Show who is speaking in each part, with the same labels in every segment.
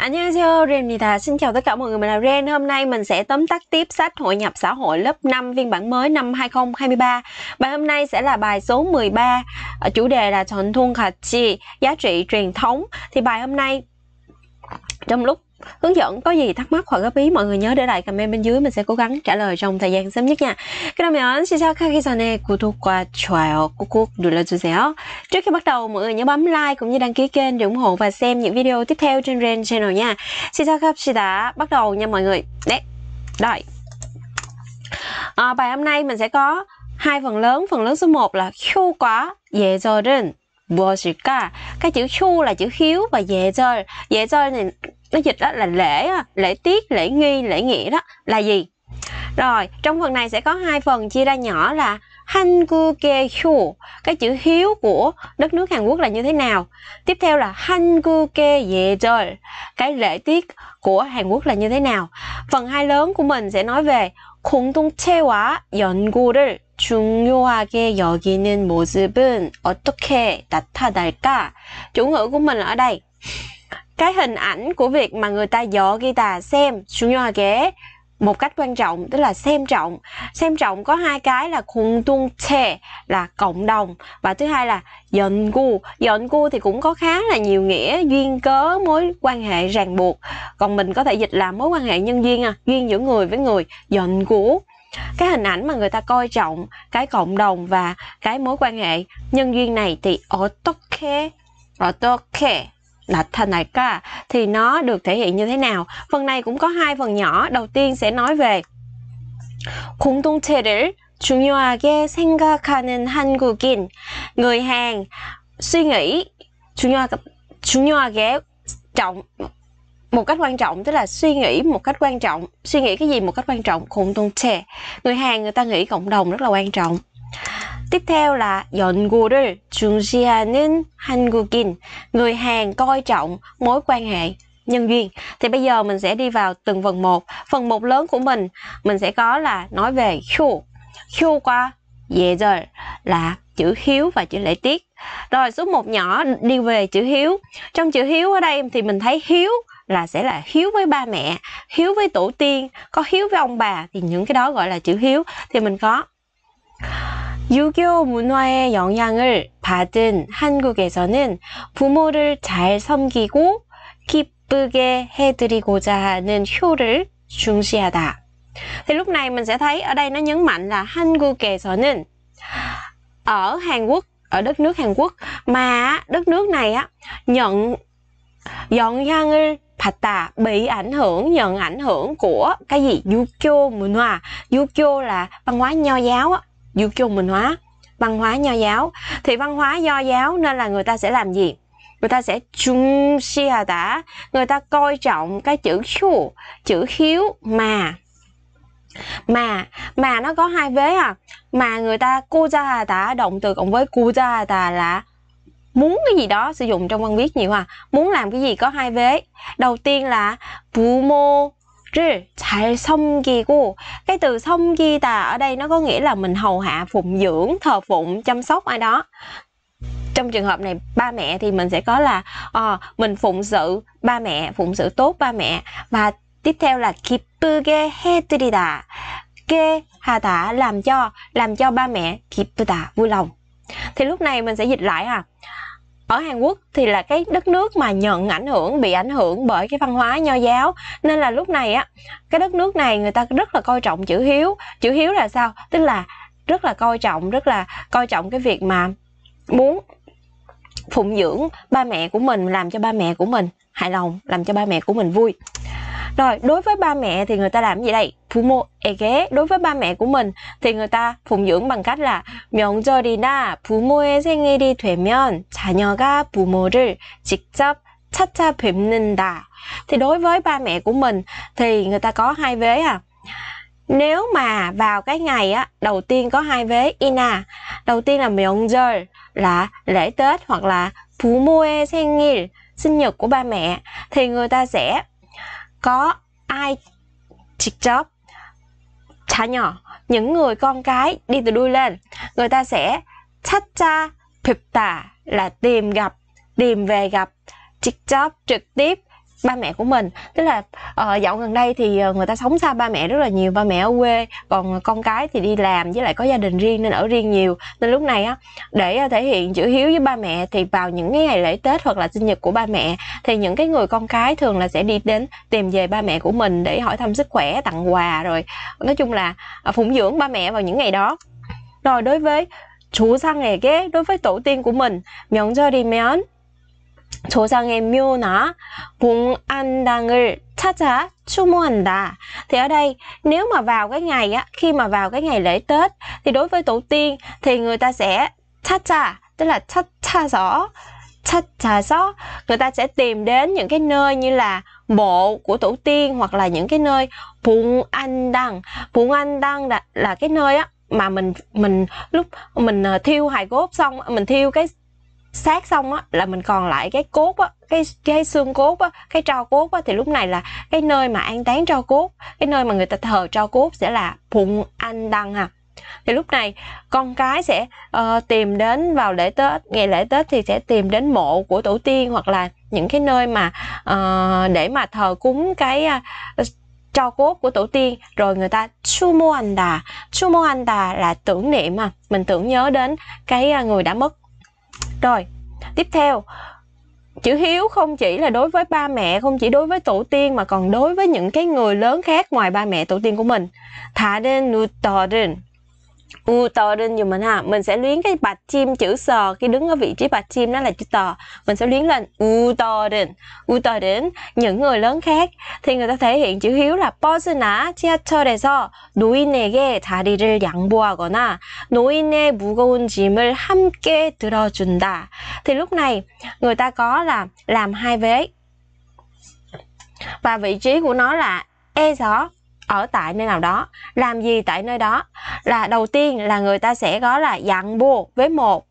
Speaker 1: 안녕하세요, Ren입니다. Xin chào tất cả mọi người, mình là Ren. Hôm nay mình sẽ tóm tắt tiếp sách Hội nhập xã hội lớp 5 phiên bản mới năm 2023. Bài hôm nay sẽ là bài số 13, chủ đề là chọn 전통 가치, giá trị truyền thống. Thì bài hôm nay trong lúc hướng dẫn có gì thắc mắc hoặc góp ý mọi người nhớ để lại comment bên dưới mình sẽ cố gắng trả lời trong thời gian sớm nhất nha 그러면 시작하기 전에 구독과 좋아요 꾹꾹 눌러주세요 Trước khi bắt đầu mọi người nhớ bấm like cũng như đăng ký kênh để ủng hộ và xem những video tiếp theo trên Ren Channel nha 시작합시다 bắt đầu nha mọi người đấy đợi à, bài hôm nay mình sẽ có hai phần lớn phần lớn số 1 là khiêu quá dễ rồi mu엇일까? Cái chữ khiêu là chữ khiếu và dễ chơi. Dễ chơi này nó dịch đó là lễ lễ tiết lễ nghi lễ nghĩa đó là gì rồi trong phần này sẽ có hai phần chia ra nhỏ là Hanguke Hyu cái chữ hiếu của đất nước Hàn Quốc là như thế nào tiếp theo là Hanguke Yejeol cái lễ tiết của Hàn Quốc là như thế nào phần hai lớn của mình sẽ nói về 공동체와 yo 중요하게 여기는 모습은 어떻게 나타날까? chủ ngữ của mình ở đây cái hình ảnh của việc mà người ta dọ guitar xem xuống 중요하게 một cách quan trọng tức là xem trọng xem trọng có hai cái là khung tung che là cộng đồng và thứ hai là dọn cu dọn cu thì cũng có khá là nhiều nghĩa duyên cớ mối quan hệ ràng buộc còn mình có thể dịch là mối quan hệ nhân duyên à duyên giữa người với người dọn cu cái hình ảnh mà người ta coi trọng cái cộng đồng và cái mối quan hệ nhân duyên này thì ở tốt khe ở tốt khe là thành này Tanaka thì nó được thể hiện như thế nào. Phần này cũng có hai phần nhỏ. Đầu tiên sẽ nói về 공동체를 중요하게 생각하는 한국인 người Hàn suy nghĩ 중요하게 중요하게 trọng một cách quan trọng tức là suy nghĩ một cách quan trọng suy nghĩ cái gì một cách quan trọng 공동체 người Hàn người ta nghĩ cộng đồng rất là quan trọng Tiếp theo là 연구를 중시하는 한국인. Người Hàn coi trọng mối quan hệ nhân duyên. Thì bây giờ mình sẽ đi vào từng phần một. Phần một lớn của mình, mình sẽ có là nói về 휴. 휴 qua 예절 là chữ hiếu và chữ lễ tiết. Rồi số một nhỏ đi về chữ hiếu. Trong chữ hiếu ở đây thì mình thấy hiếu là sẽ là hiếu với ba mẹ, hiếu với tổ tiên, có hiếu với ông bà thì những cái đó gọi là chữ hiếu thì mình có 유교 문화의 영향을 받은 한국에서는 부모를 잘 섬기고 기쁘게 해드리고자 하는 효를 중시하다. Thì lúc này mình sẽ thấy ở đây nó nhấn mạnh là 한국에서는 ở Hàn Quốc, ở đất nước Hàn Quốc mà đất nước này á nhận 영향을 받다 bị ảnh hưởng nhận ảnh hưởng của cái gì Yukyo 문화 Yukyo là văn hóa nho giáo á dương chung mình hóa văn hóa nho giáo thì văn hóa do giáo nên là người ta sẽ làm gì người ta sẽ chung hà tả người ta coi trọng cái chữ chu chữ hiếu mà mà mà nó có hai vế à mà người ta cu ra tả động từ cộng với cu ra tả là muốn cái gì đó sử dụng trong văn viết nhiều à muốn làm cái gì có hai vế đầu tiên là bù mô 를잘 cô cái từ tà ở đây nó có nghĩa là mình hầu hạ phụng dưỡng thờ phụng chăm sóc ai đó trong trường hợp này ba mẹ thì mình sẽ có là à, mình phụng sự ba mẹ phụng sự tốt ba mẹ và tiếp theo là 기쁘게 해드리다 kê hà tả làm cho làm cho ba mẹ kịp ta vui lòng thì lúc này mình sẽ dịch lại à ở Hàn Quốc thì là cái đất nước mà nhận ảnh hưởng bị ảnh hưởng bởi cái văn hóa nho giáo nên là lúc này á cái đất nước này người ta rất là coi trọng chữ hiếu chữ hiếu là sao tức là rất là coi trọng rất là coi trọng cái việc mà muốn phụng dưỡng ba mẹ của mình làm cho ba mẹ của mình hài lòng làm cho ba mẹ của mình vui rồi, đối với ba mẹ thì người ta làm gì đây? Phụ mô e ghé đối với ba mẹ của mình thì người ta phụng dưỡng bằng cách là 명절이나 부모의 생일이 되면 자녀가 부모를 직접 찾아뵙는다. Thì đối với ba mẹ của mình thì người ta có hai vế à. Nếu mà vào cái ngày á, đầu tiên có hai vế ina. Đầu tiên là 명절 là lễ Tết hoặc là 부모의 생일 sinh nhật của ba mẹ thì người ta sẽ có ai 직접 nhỏ những người con cái đi từ đuôi lên người ta sẽ 찾자 뵙다 là tìm gặp tìm về gặp 직접 trực tiếp ba mẹ của mình tức là uh, dạo gần đây thì ờ, người ta sống xa ba mẹ rất là nhiều ba mẹ ở quê còn con cái thì đi làm với lại có gia đình riêng nên ở riêng nhiều nên lúc này á để ờ, thể hiện chữ hiếu với ba mẹ thì vào những cái ngày lễ tết hoặc là sinh nhật của ba mẹ thì những cái người con cái thường là sẽ đi đến tìm về ba mẹ của mình để hỏi thăm sức khỏe tặng quà rồi nói chung là phụng dưỡng ba mẹ vào những ngày đó rồi đối với chủ sang nghề ghé đối với tổ tiên của mình nhận cho đi mến 조상의 묘나 공안당을 찾아 추모한다. Thì ở đây nếu mà vào cái ngày á, khi mà vào cái ngày lễ Tết thì đối với tổ tiên thì người ta sẽ chát 찾아, tức là chát chát 찾아서 찾아서 người ta sẽ tìm đến những cái nơi như là mộ của tổ tiên hoặc là những cái nơi phụng anh đăng phụng anh đăng là, là cái nơi á mà mình mình lúc mình ờ, thiêu hài cốt xong mình thiêu cái sát xong á là mình còn lại cái cốt á cái cái xương cốt á cái tro cốt á thì lúc này là cái nơi mà an táng tro cốt cái nơi mà người ta thờ tro cốt sẽ là phụng anh đăng à thì lúc này con cái sẽ uh, tìm đến vào lễ tết ngày lễ tết thì sẽ tìm đến mộ của tổ tiên hoặc là những cái nơi mà uh, để mà thờ cúng cái uh, tro cốt của tổ tiên rồi người ta sumo anh đà sumo anh đà là tưởng niệm à mình tưởng nhớ đến cái người đã mất rồi, tiếp theo chữ hiếu không chỉ là đối với ba mẹ không chỉ đối với tổ tiên mà còn đối với những cái người lớn khác ngoài ba mẹ tổ tiên của mình thả đến nuôi tò đến U tờ đinh dùm mình ha Mình sẽ luyến cái bạch chim chữ sờ Khi đứng ở vị trí bạch chim đó là chữ tờ Mình sẽ luyến lên U tờ đến, U tờ đến. Những người lớn khác Thì người ta thể hiện chữ hiếu là bùa bù 지하철에서 chim 자리를 hâm kê từ 짐을 함께 들어준다 Thì lúc này người ta có là làm hai vế Và vị trí của nó là E gió ở tại nơi nào đó, làm gì tại nơi đó. Là đầu tiên là người ta sẽ có là dặn buộc với một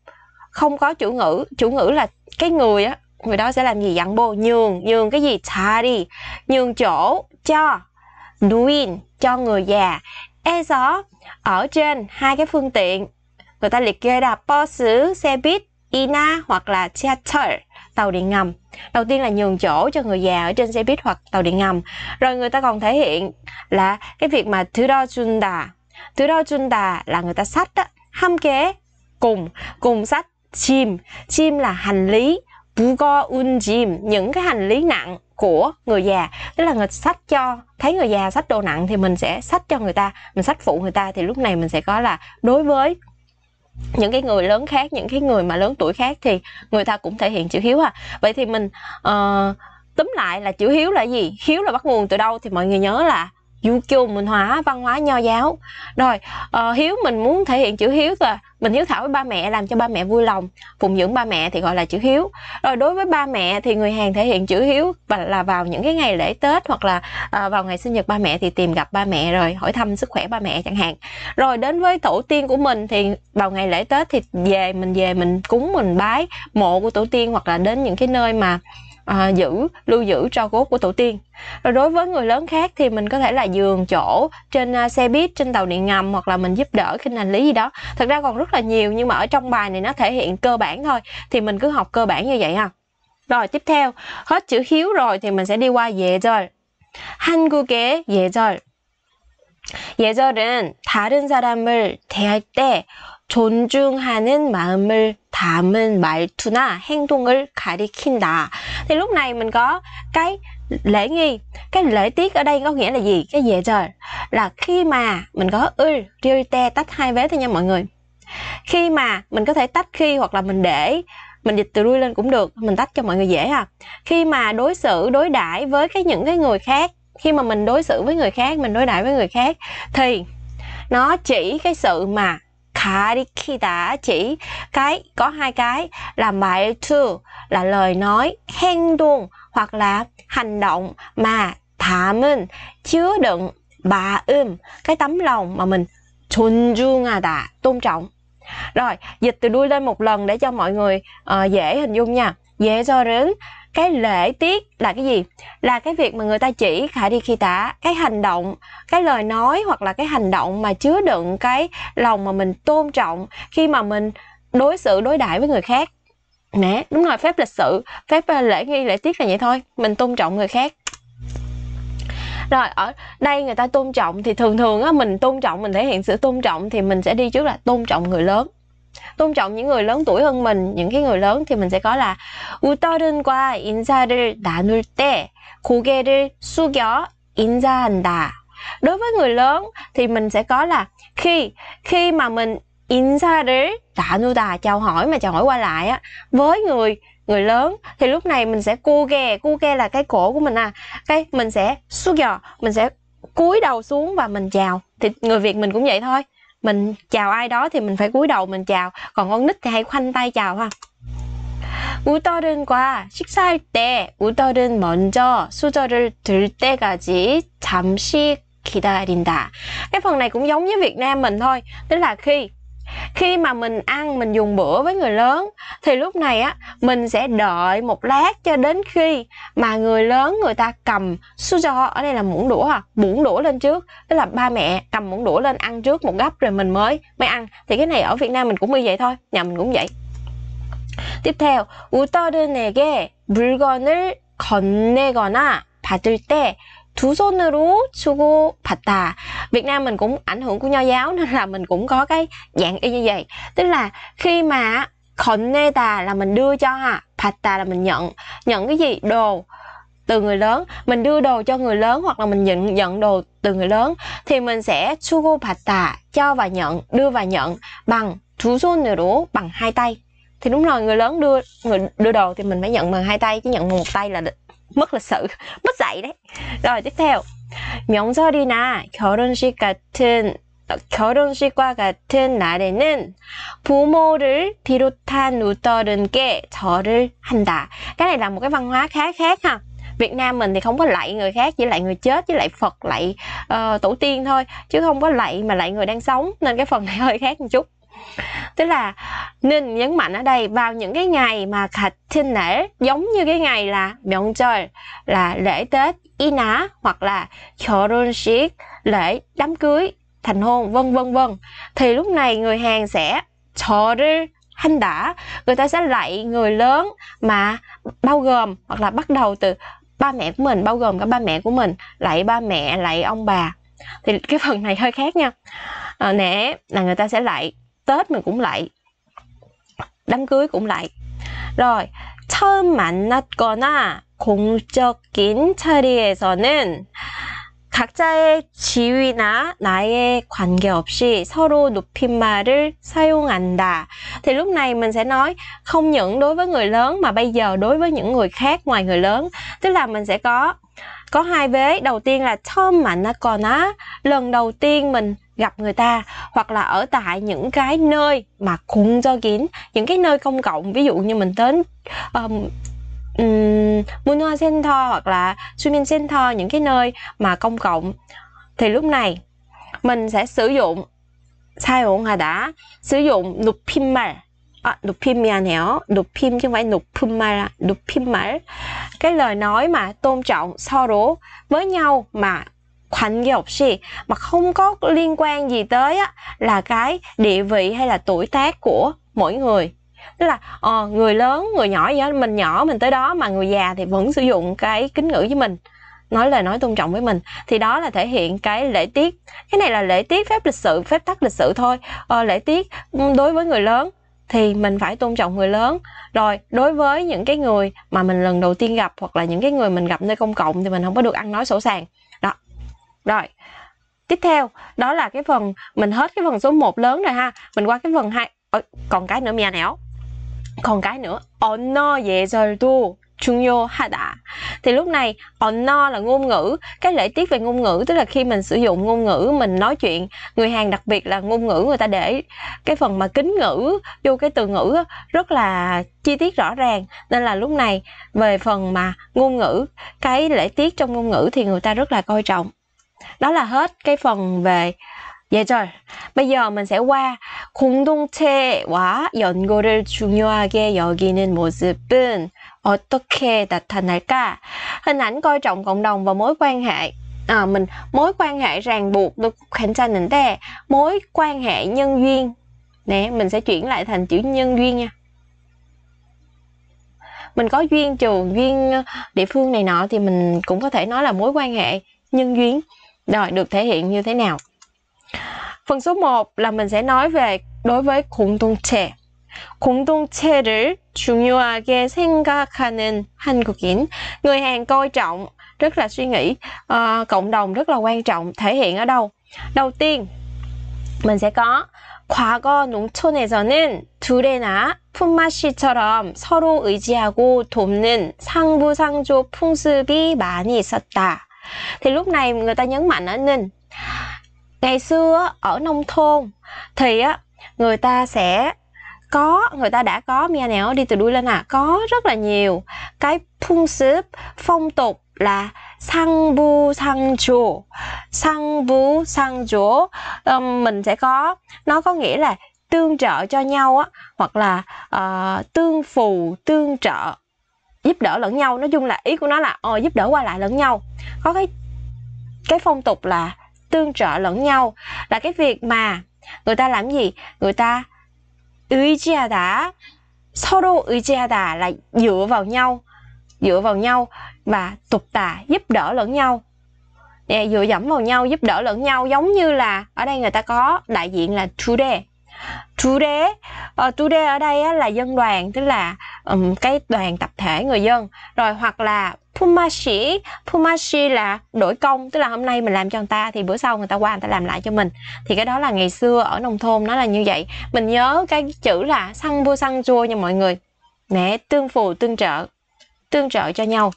Speaker 1: không có chủ ngữ, chủ ngữ là cái người á, người đó sẽ làm gì dặn bô nhường, nhường cái gì ta đi, nhường chỗ cho nuin cho người già. E gió ở trên hai cái phương tiện người ta liệt kê là po xứ xe buýt, ina hoặc là theater, tàu điện ngầm đầu tiên là nhường chỗ cho người già ở trên xe buýt hoặc tàu điện ngầm rồi người ta còn thể hiện là cái việc mà thứ đo chun đà thứ đo chun đà là người ta sách á, hâm kế cùng cùng sách chim chim là hành lý bu go un chim những cái hành lý nặng của người già tức là người sách cho thấy người già sách đồ nặng thì mình sẽ sách cho người ta mình sách phụ người ta thì lúc này mình sẽ có là đối với những cái người lớn khác những cái người mà lớn tuổi khác thì người ta cũng thể hiện chữ hiếu à vậy thì mình uh, túm lại là chữ hiếu là gì hiếu là bắt nguồn từ đâu thì mọi người nhớ là vũ trụ mình hóa văn hóa nho giáo rồi uh, hiếu mình muốn thể hiện chữ hiếu là mình hiếu thảo với ba mẹ làm cho ba mẹ vui lòng phụng dưỡng ba mẹ thì gọi là chữ hiếu rồi đối với ba mẹ thì người hàng thể hiện chữ hiếu và là vào những cái ngày lễ tết hoặc là uh, vào ngày sinh nhật ba mẹ thì tìm gặp ba mẹ rồi hỏi thăm sức khỏe ba mẹ chẳng hạn rồi đến với tổ tiên của mình thì vào ngày lễ tết thì về mình về mình cúng mình bái mộ của tổ tiên hoặc là đến những cái nơi mà à, giữ lưu giữ tro cốt của tổ tiên rồi đối với người lớn khác thì mình có thể là giường chỗ trên uh, xe buýt trên tàu điện ngầm hoặc là mình giúp đỡ khinh hành lý gì đó thật ra còn rất là nhiều nhưng mà ở trong bài này nó thể hiện cơ bản thôi thì mình cứ học cơ bản như vậy ha rồi tiếp theo hết chữ hiếu rồi thì mình sẽ đi qua 예절 한국의 예절 예절은 다른 사람을 대할 때 존중하는 마음을 담은 말투나 행동을 가리킨다. Thì lúc này mình có cái lễ nghi. Cái lễ tiết ở đây có nghĩa là gì? Cái dễ trời là khi mà mình có ư, te tách hai vế thôi nha mọi người. Khi mà mình có thể tách khi hoặc là mình để mình dịch từ đuôi lên cũng được, mình tách cho mọi người dễ ha. Khi mà đối xử đối đãi với cái những cái người khác, khi mà mình đối xử với người khác, mình đối đãi với người khác thì nó chỉ cái sự mà 가리키다 chỉ cái có hai cái là 말투 là lời nói 행동 hoặc là hành động mà 담은 chứa đựng bà ưm cái tấm lòng mà mình dung à đã tôn trọng rồi dịch từ đuôi lên một lần để cho mọi người uh, dễ hình dung nha dễ cho đến cái lễ tiết là cái gì là cái việc mà người ta chỉ khả đi khi tả cái hành động cái lời nói hoặc là cái hành động mà chứa đựng cái lòng mà mình tôn trọng khi mà mình đối xử đối đãi với người khác nè đúng rồi phép lịch sự phép ờ, lễ nghi lễ tiết là vậy thôi mình tôn trọng người khác rồi ở đây người ta tôn trọng thì thường thường á mình tôn trọng mình thể hiện sự tôn trọng thì mình sẽ đi trước là tôn trọng người lớn tôn trọng những người lớn tuổi hơn mình những cái người lớn thì mình sẽ có là 웃더른과 인사를 나눌 때 고개를 숙여 인사한다. Đối với người lớn thì mình sẽ có là khi khi mà mình 인사를 나누다 chào hỏi mà chào hỏi qua lại á với người người lớn thì lúc này mình sẽ cu ghe cu ghe là cái cổ của mình à cái mình sẽ xuống giò mình sẽ cúi đầu xuống và mình chào thì người việt mình cũng vậy thôi mình chào ai đó thì mình phải cúi đầu mình chào còn con nít thì hay khoanh tay chào ha qua 우떨은과 식사할 때 우떨은 먼저 수저를 들 때까지 잠시 기다린다. Cái phần này cũng giống với Việt Nam mình thôi, tức là khi khi mà mình ăn mình dùng bữa với người lớn thì lúc này á mình sẽ đợi một lát cho đến khi mà người lớn người ta cầm suzo ở đây là muỗng đũa à muỗng đũa lên trước tức là ba mẹ cầm muỗng đũa lên ăn trước một gấp rồi mình mới mới ăn thì cái này ở Việt Nam mình cũng như vậy thôi nhà mình cũng vậy tiếp theo 우떠르내게 물건을 건네거나 받을 때두 손으로 주고 받다. Việt Nam mình cũng ảnh hưởng của nho giáo nên là mình cũng có cái dạng y như vậy. Tức là khi mà 건네다 là mình đưa cho ha, 받다 là mình nhận. Nhận cái gì? Đồ từ người lớn mình đưa đồ cho người lớn hoặc là mình nhận nhận đồ từ người lớn thì mình sẽ chugo 받다 cho và nhận đưa và nhận bằng 두 손으로 bằng hai tay thì đúng rồi người lớn đưa người đưa đồ thì mình phải nhận bằng hai tay chứ nhận bằng một tay là mất lịch sự mất dạy đấy rồi tiếp theo 명절이나 결혼식 같은 결혼식과 같은 날에는 부모를 비롯한 우터른께 절을 한다. Cái này là một cái văn hóa khá khác ha. Việt Nam mình thì không có lạy người khác, chỉ lạy người chết, chỉ lạy Phật, lạy uh, tổ tiên thôi, chứ không có lạy mà lạy người đang sống nên cái phần này hơi khác một chút tức là nên nhấn mạnh ở đây vào những cái ngày mà khạch thiên lễ giống như cái ngày là miệng trời là lễ tết y ná hoặc là 결혼식 lễ đám cưới thành hôn vân vân vân thì lúc này người hàng sẽ 저를 hành đã người ta sẽ lạy người lớn mà bao gồm hoặc là bắt đầu từ ba mẹ của mình bao gồm cả ba mẹ của mình lạy ba mẹ lạy ông bà thì cái phần này hơi khác nha à, nể là người ta sẽ lạy Tết mình cũng lại đám cưới cũng lại rồi 처음 만났거나 공적인 자리에서는 각자의 지위나 나이에 관계없이 서로 높임말을 사용한다. Thì lúc này mình sẽ nói không những đối với người lớn mà bây giờ đối với những người khác ngoài người lớn. Tức là mình sẽ có có hai vế. Đầu tiên là 처음 만났거나 lần đầu tiên mình gặp người ta hoặc là ở tại những cái nơi mà khung cho kín những cái nơi công cộng ví dụ như mình đến um, um, Muno Center hoặc là Swimming Center những cái nơi mà công cộng thì lúc này mình sẽ sử dụng 사용하다 sử dụng 높임 말 à, 높임 미안해요 높임 chứ không phải 높은 말 높임 말 cái lời nói mà tôn trọng so đố với nhau mà 관계없이 mà không có liên quan gì tới á, là cái địa vị hay là tuổi tác của mỗi người tức là ờ, người lớn người nhỏ gì đó mình nhỏ mình tới đó mà người già thì vẫn sử dụng cái kính ngữ với mình nói lời nói tôn trọng với mình thì đó là thể hiện cái lễ tiết cái này là lễ tiết phép lịch sự phép tắc lịch sự thôi ờ, lễ tiết ừ, đối với người lớn thì mình phải tôn trọng người lớn rồi đối với những cái người mà mình lần đầu tiên gặp hoặc là những cái người mình gặp nơi công cộng thì mình không có được ăn nói sổ sàng rồi. Tiếp theo, đó là cái phần mình hết cái phần số 1 lớn rồi ha. Mình qua cái phần 2. Ôi, còn cái nữa mia nào? Còn cái nữa, 언어 예절도 중요하다. Thì lúc này 언어 là ngôn ngữ, cái lễ tiết về ngôn ngữ tức là khi mình sử dụng ngôn ngữ mình nói chuyện, người Hàn đặc biệt là ngôn ngữ người ta để cái phần mà kính ngữ vô cái từ ngữ rất là chi tiết rõ ràng nên là lúc này về phần mà ngôn ngữ, cái lễ tiết trong ngôn ngữ thì người ta rất là coi trọng đó là hết cái phần về Vậy rồi, bây giờ mình sẽ qua 공동체와 연구를 중요하게 여기는 모습은 어떻게 나타날까? Hình ảnh coi trọng cộng đồng và mối quan hệ. À, mình mối quan hệ ràng buộc được khánh tranh nền tè mối quan hệ nhân duyên nè mình sẽ chuyển lại thành chữ nhân duyên nha mình có duyên trường duyên địa phương này nọ thì mình cũng có thể nói là mối quan hệ nhân duyên rồi, được thể hiện như thế nào? Phần số 1 là mình sẽ nói về đối với 공동체. 공동체를 중요하게 생각하는 한국인. Người Hàn coi trọng, rất là suy nghĩ, uh, cộng đồng rất là quan trọng, thể hiện ở đâu? Đầu tiên, mình sẽ có 과거 농촌에서는 둘레나 품앗이처럼 서로 의지하고 돕는 상부상조 풍습이 많이 있었다 thì lúc này người ta nhấn mạnh ở ninh ngày xưa ở nông thôn thì á người ta sẽ có người ta đã có mia nẻo đi từ đuôi lên à có rất là nhiều cái phun xếp phong tục là sang bu sang chủ sang bu sang chủ um, mình sẽ có nó có nghĩa là tương trợ cho nhau á hoặc là uh, tương phù tương trợ giúp đỡ lẫn nhau nói chung là ý của nó là ờ, giúp đỡ qua lại lẫn nhau có cái cái phong tục là tương trợ lẫn nhau là cái việc mà người ta làm gì người ta 의지하다 서로 의지하다 là dựa vào nhau dựa vào nhau và tục tà giúp đỡ lẫn nhau dựa dẫm vào nhau giúp đỡ lẫn nhau giống như là ở đây người ta có đại diện là today Today, uh, today ở đây là dân đoàn tức là um, cái đoàn tập thể người dân rồi hoặc là Pumashi Pumashi là đổi công tức là hôm nay mình làm cho người ta thì bữa sau người ta qua người ta làm lại cho mình thì cái đó là ngày xưa ở nông thôn nó là như vậy mình nhớ cái chữ là săn vua săn chua nha mọi người để tương phù tương trợ tương trợ cho nhau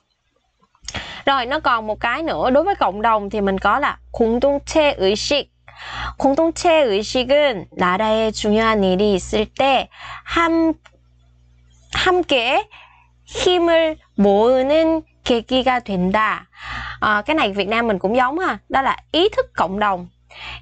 Speaker 1: rồi nó còn một cái nữa đối với cộng đồng thì mình có là khung tung che ủy shik 공동체 의식은 나라에 중요한 일이 있을 때 함, 함께 힘을 모으는 계기가 된다. À, cái này Việt Nam mình cũng giống ha, đó là ý thức cộng đồng.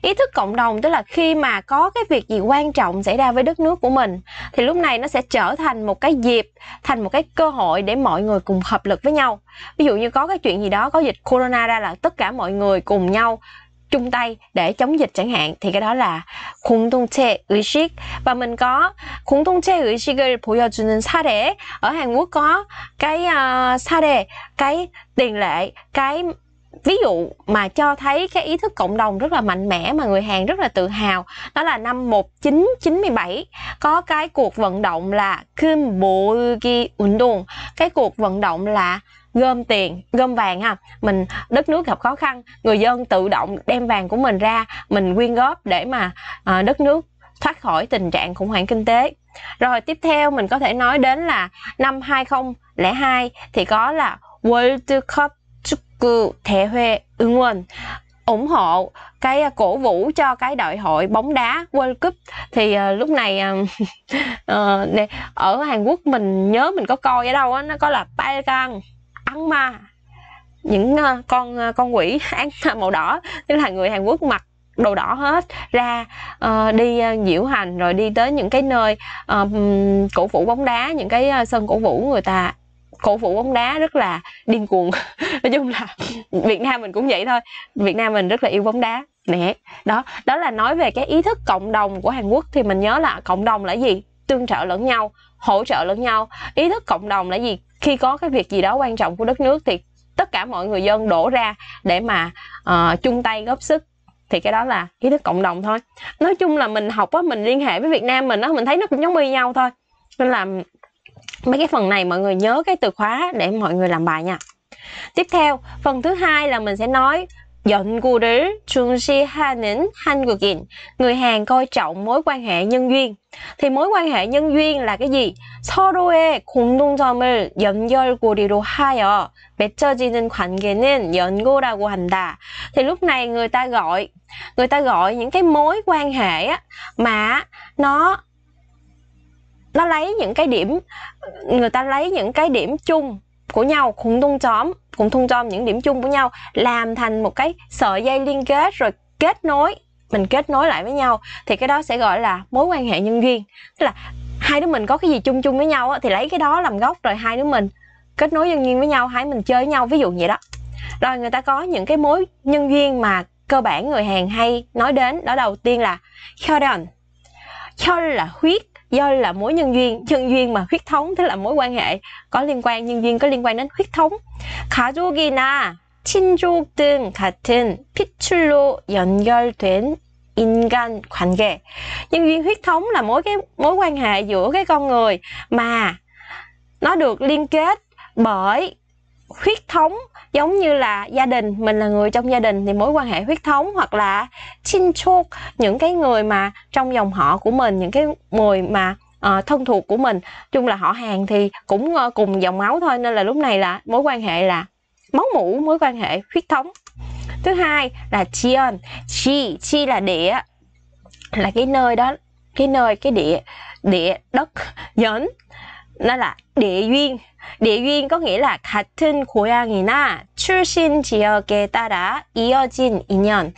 Speaker 1: Ý thức cộng đồng tức là khi mà có cái việc gì quan trọng xảy ra với đất nước của mình thì lúc này nó sẽ trở thành một cái dịp, thành một cái cơ hội để mọi người cùng hợp lực với nhau. Ví dụ như có cái chuyện gì đó có dịch corona ra là tất cả mọi người cùng nhau chung tay để chống dịch chẳng hạn thì cái đó là ý thức và mình có ý 공동체 의식을 보여주는 사례 ở Hàn Quốc có cái uh, 사례 cái tiền lệ cái ví dụ mà cho thấy cái ý thức cộng đồng rất là mạnh mẽ mà người Hàn rất là tự hào đó là năm 1997 có cái cuộc vận động là Kim Bộ Gi Undong cái cuộc vận động là gom tiền gom vàng ha mình đất nước gặp khó khăn người dân tự động đem vàng của mình ra mình quyên góp để mà à, đất nước thoát khỏi tình trạng khủng hoảng kinh tế rồi tiếp theo mình có thể nói đến là năm 2002 thì có là World Cup Chukku Thể Huê Ưng Quên ủng hộ cái ờ, cổ vũ cho cái đội hội bóng đá World Cup thì uh, lúc này uh, ở Hàn Quốc mình nhớ mình có coi ở đâu á nó có là Paekang ăn ma những ờ, con ờ, con quỷ ăn màu đỏ tức là người Hàn Quốc mặc đồ đỏ hết ra uh, đi uh, diễu hành rồi đi tới những cái nơi uh, cổ vũ bóng đá những cái uh, sân cổ vũ người ta cổ vũ bóng đá rất là điên cuồng nói chung là Việt Nam mình cũng vậy thôi Việt Nam mình rất là yêu bóng đá nè đó đó là nói về cái ý thức cộng đồng của Hàn Quốc thì mình nhớ là cộng đồng là gì tương trợ lẫn nhau hỗ trợ lẫn nhau ý thức cộng đồng là gì khi có cái việc gì đó quan trọng của đất nước thì tất cả mọi người dân đổ ra để mà uh, chung tay góp sức thì cái đó là ý thức cộng đồng thôi nói chung là mình học á mình liên hệ với việt nam mình á mình thấy nó cũng giống như nhau thôi nên là mấy cái phần này mọi người nhớ cái từ khóa để mọi người làm bài nha tiếp theo phần thứ hai là mình sẽ nói 연구를 중시하는 한국인. Người Hàn coi trọng mối quan hệ nhân duyên. Thì mối quan hệ nhân duyên là cái gì? 서로의 공동점을 연결고리로 하여 맺혀지는 관계는 연고라고 한다. Thì lúc này người ta gọi người ta gọi những cái mối quan hệ á, mà nó nó lấy những cái điểm người ta lấy những cái điểm chung của nhau cùng thung chóm cùng thung chóm những điểm chung của nhau làm thành một cái sợi dây liên kết rồi kết nối mình kết nối lại với nhau thì cái đó sẽ gọi là mối quan hệ nhân duyên tức là hai đứa mình có cái gì chung chung với nhau thì lấy cái đó làm gốc rồi hai đứa mình kết nối nhân duyên với nhau hai mình chơi với nhau ví dụ vậy đó rồi người ta có những cái mối nhân duyên mà cơ bản người Hàn hay nói đến đó đầu tiên là Hyeon Hyeon là huyết do là mối nhân duyên nhân duyên mà huyết thống thế là mối quan hệ có liên quan nhân duyên có liên quan đến huyết thống 가족이나 친족 등 같은 핏줄로 연결된 인간 관계 nhân duyên huyết thống là mối cái mối quan hệ giữa cái con người mà nó được liên kết bởi huyết thống giống như là gia đình mình là người trong gia đình thì mối quan hệ huyết thống hoặc là chinchuk những cái người mà trong dòng họ của mình những cái người mà uh, thân thuộc của mình chung là họ hàng thì cũng uh, cùng dòng máu thôi nên là lúc này là mối quan hệ là máu mủ mối quan hệ huyết thống thứ hai là chiên chi chi là địa là cái nơi đó cái nơi cái địa địa đất dẫn đó là địa duyên địa duyên có nghĩa là 같은 고향이나 출신 지역에 따라 이어진 인연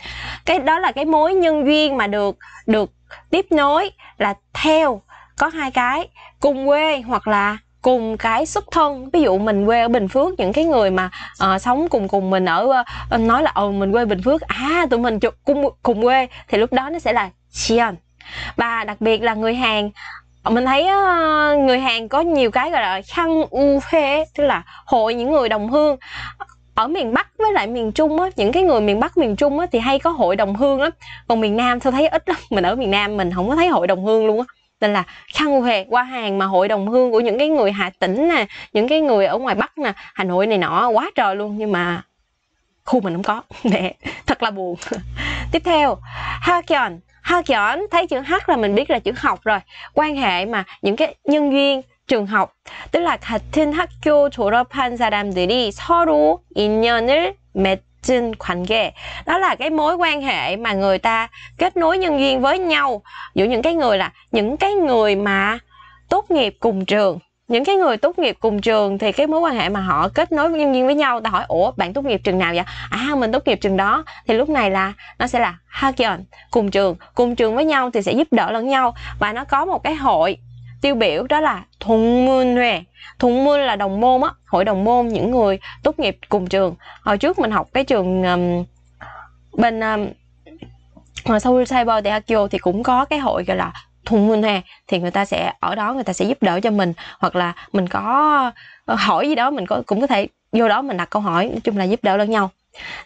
Speaker 1: cái đó là cái mối nhân duyên mà được được tiếp nối là theo có hai cái cùng quê hoặc là cùng cái xuất thân ví dụ mình quê ở bình phước những cái người mà uh, sống cùng cùng mình ở uh, nói là ừ mình quê bình phước à tụi mình cùng cùng quê thì lúc đó nó sẽ là chiên và đặc biệt là người Hàn mình thấy ờ, người Hàn có nhiều cái gọi là khăn u phê tức là hội những người đồng hương ở miền Bắc với lại miền Trung á, những cái người miền Bắc miền Trung á thì hay có hội đồng hương lắm. Còn miền Nam tôi thấy ít lắm, mình ở miền Nam mình không có thấy hội đồng hương luôn á. Nên là khăn về qua hàng mà hội đồng hương của những cái người Hà Tĩnh nè, những cái người ở ngoài Bắc nè, Hà Nội này nọ quá trời luôn nhưng mà khu mình không có. Mẹ, thật là buồn. Tiếp theo, Hakion ha chởn thấy chữ h là mình biết là chữ học rồi quan hệ mà những cái nhân duyên trường học tức là 같은 학교 졸업한 사람들이 서로 인연을 맺은 관계 đó là cái mối quan hệ mà người ta kết nối nhân duyên với nhau giữa những cái người là những cái người mà tốt nghiệp cùng trường những cái người tốt nghiệp cùng trường thì cái mối quan hệ mà họ kết nối nhân viên với nhau ta hỏi ủa bạn tốt nghiệp trường nào vậy à mình tốt nghiệp trường đó thì lúc này là nó sẽ là hakion cùng trường cùng trường với nhau thì sẽ giúp đỡ lẫn nhau và nó có một cái hội tiêu biểu đó là thùng mươn huề thùng mươn là đồng môn á hội đồng môn những người tốt nghiệp cùng trường hồi trước mình học cái trường um, bên um, sau cyber thì hakio thì cũng có cái hội gọi là thùng minh hà thì người ta sẽ ở đó người ta sẽ giúp đỡ cho mình hoặc là mình có ờ, hỏi gì đó mình có, cũng có thể vô đó mình đặt câu hỏi nói chung là giúp đỡ lẫn nhau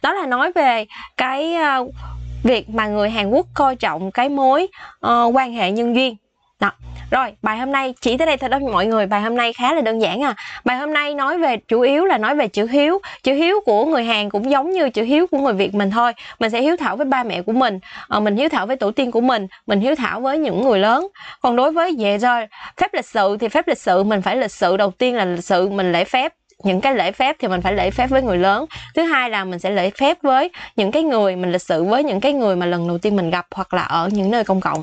Speaker 1: đó là nói về cái uh, việc mà người Hàn Quốc coi trọng cái mối uh, quan hệ nhân duyên đó rồi bài hôm nay chỉ tới đây thôi đó mọi người bài hôm nay khá là đơn giản à bài hôm nay nói về chủ yếu là nói về chữ hiếu chữ hiếu của người hàn cũng giống như chữ hiếu của người việt mình thôi mình sẽ hiếu thảo với ba mẹ của mình ờ, mình hiếu thảo với tổ tiên của mình mình hiếu thảo với những người lớn còn đối với về rồi phép lịch sự thì phép lịch sự mình phải lịch sự đầu tiên là lịch sự mình lễ phép những cái lễ phép thì mình phải lễ phép với người lớn thứ hai là mình sẽ lễ phép với những cái người mình lịch sự với những cái người mà lần đầu tiên mình gặp hoặc là ở những nơi công cộng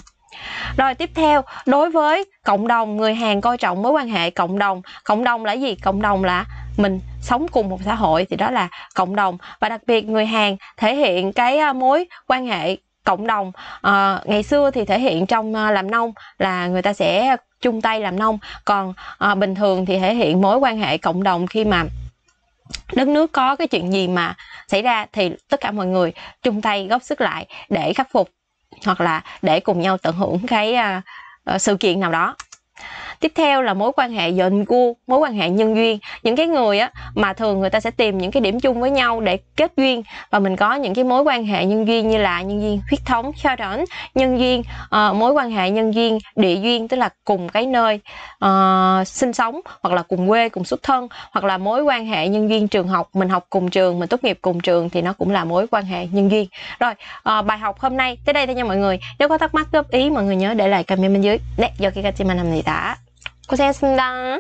Speaker 1: rồi tiếp theo, đối với cộng đồng người Hàn coi trọng mối quan hệ cộng đồng, cộng đồng là gì? Cộng đồng là mình sống cùng một xã hội thì đó là cộng đồng và đặc biệt người Hàn thể hiện cái à, mối quan hệ cộng đồng à, ngày xưa thì thể hiện trong à, làm nông là người ta sẽ chung tay làm nông còn à, bình thường thì thể hiện mối quan hệ cộng đồng khi mà đất nước có cái chuyện gì mà xảy ra thì tất cả mọi người chung tay góp sức lại để khắc phục hoặc là để cùng nhau tận hưởng cái à, ờ, sự kiện nào đó tiếp theo là mối quan hệ dần cua mối quan hệ nhân duyên những cái người á mà thường người ta sẽ tìm những cái điểm chung với nhau để kết duyên và mình có những cái mối quan hệ nhân duyên như là nhân duyên huyết thống cho đến nhân duyên uh, mối quan hệ nhân duyên địa duyên tức là cùng cái nơi uh, sinh sống hoặc là cùng quê cùng xuất thân hoặc là mối quan hệ nhân duyên trường học mình học cùng trường mình tốt nghiệp cùng trường thì nó cũng là mối quan hệ nhân duyên rồi uh, bài học hôm nay tới đây thôi nha mọi người nếu có thắc mắc góp ý mọi người nhớ để lại comment bên dưới nè do kia mình làm gì đã 고생했습니다.